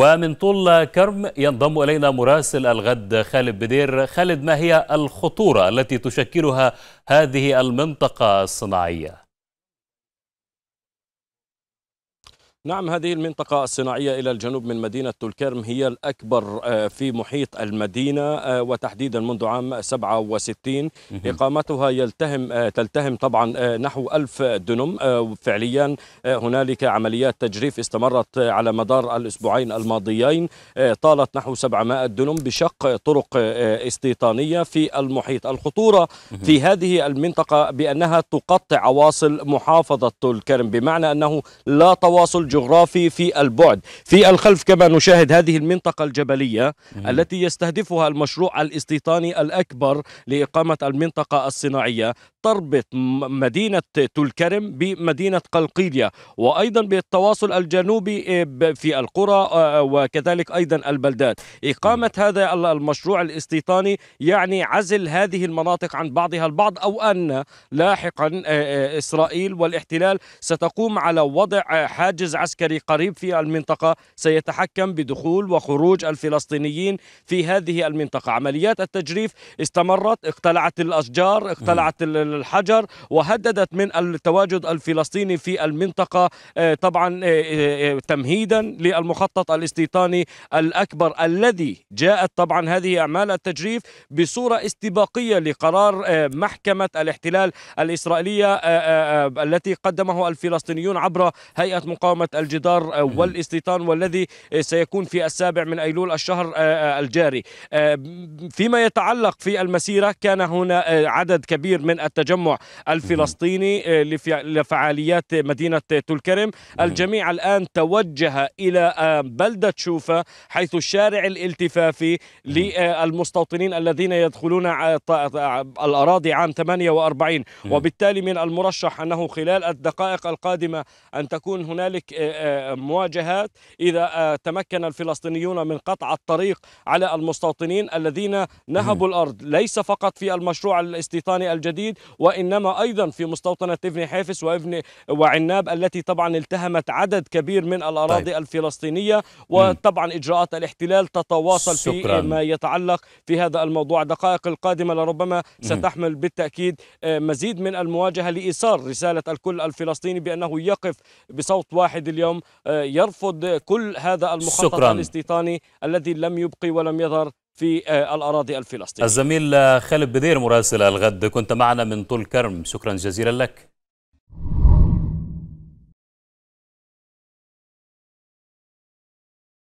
ومن طول كرم ينضم إلينا مراسل الغد خالد بدير خالد ما هي الخطورة التي تشكلها هذه المنطقة الصناعية؟ نعم هذه المنطقة الصناعية إلى الجنوب من مدينة تولكرم هي الأكبر آه، في محيط المدينة آه، وتحديدا منذ عام 67 إقامتها يلتهم آه، تلتهم طبعا نحو ألف دنم فعليا هنالك عمليات تجريف استمرت على مدار الأسبوعين الماضيين طالت نحو 700 دنم بشق طرق استيطانية في المحيط الخطورة في هذه المنطقة بأنها تقطع عواصل محافظة تولكرم بمعنى أنه لا تواصل الجغرافي في البعد في الخلف كما نشاهد هذه المنطقة الجبلية مم. التي يستهدفها المشروع الاستيطاني الأكبر لإقامة المنطقة الصناعية تربط مدينة تلكرم بمدينة قلقيلية وأيضا بالتواصل الجنوبي إيه، في القرى آه، آه، وكذلك أيضا البلدات إقامة هذا المشروع الاستيطاني يعني عزل هذه المناطق عن بعضها البعض أو أن لاحقا آه، إسرائيل والاحتلال ستقوم على وضع حاجز عسكري قريب في المنطقة سيتحكم بدخول وخروج الفلسطينيين في هذه المنطقة عمليات التجريف استمرت اقتلعت الأشجار اقتلعت الحجر وهددت من التواجد الفلسطيني في المنطقة آه، طبعا آه، آه، تمهيدا للمخطط الاستيطاني الأكبر الذي جاءت طبعا هذه أعمال التجريف بصورة استباقية لقرار محكمة الاحتلال الإسرائيلية التي قدمه الفلسطينيون عبر هيئة مقاومة قوة الجدار آه، والاستيطان والذي آه، سيكون في السابع من أيلول الشهر آه، الجاري فيما يتعلق في المسيرة كان هنا عدد كبير من التجمع الفلسطيني لفعاليات مدينة تلكرم الجميع الآن توجه إلى بلدة شوفة حيث الشارع الالتفافي للمستوطنين الذين يدخلون الأراضي عام 48 وبالتالي من المرشح أنه خلال الدقائق القادمة أن تكون هنالك مواجهات إذا آه، تمكن الفلسطينيون من قطع الطريق على المستوطنين الذين نهبوا الأرض ليس فقط في المشروع الاستيطاني الجديد وإنما أيضا في مستوطنة ابن حافس وابن وعناب التي طبعا التهمت عدد كبير من الأراضي طيب. الفلسطينية وطبعا إجراءات الاحتلال تتواصل شكرا. في ما يتعلق في هذا الموضوع دقائق القادمة لربما ستحمل بالتأكيد آه، مزيد من المواجهة لإيصال رسالة الكل الفلسطيني بأنه يقف بصوت واحد اليوم آه، يرفض كل هذا المخطط شكرا. الاستيطاني الذي لم يبقي ولم يظهر في آه، الأراضي الفلسطينية الزميل خالد بدير مراسل الغد كنت معنا من طول كرم شكرا جزيلا لك